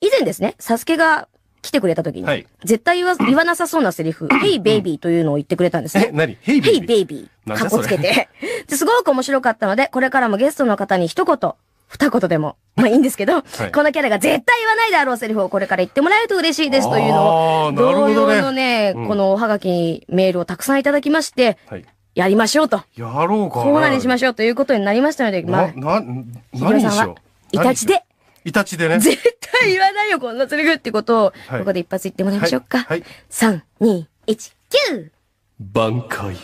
以前ですね、サスケが来てくれた時に、はい絶対言わ 言わなさそうなセリフ、ヘイベイビーというのを言ってくれたんですえね。何ヘイベイビー。なんかだっそこつけて。すごく面白かったので、これからもゲストの方に一言、二言でも、まあいいんですけど、いこのキャラが絶対言わないであろうセリフをこれから言ってもらえると嬉しいですというのを、いろいろ同ね様のね、このおはがきにメールをたくさんいただきまして、はい。やりましょうと。やろうかコーナーにしましょうということになりましたので、まあ、な、な、何でしょう。イタチでいたちでね。絶対言わないよ、こんなつりぐってことを、はい、ここで一発言ってもらいましょうか。はい。はい、3、2、1、9! 挽回。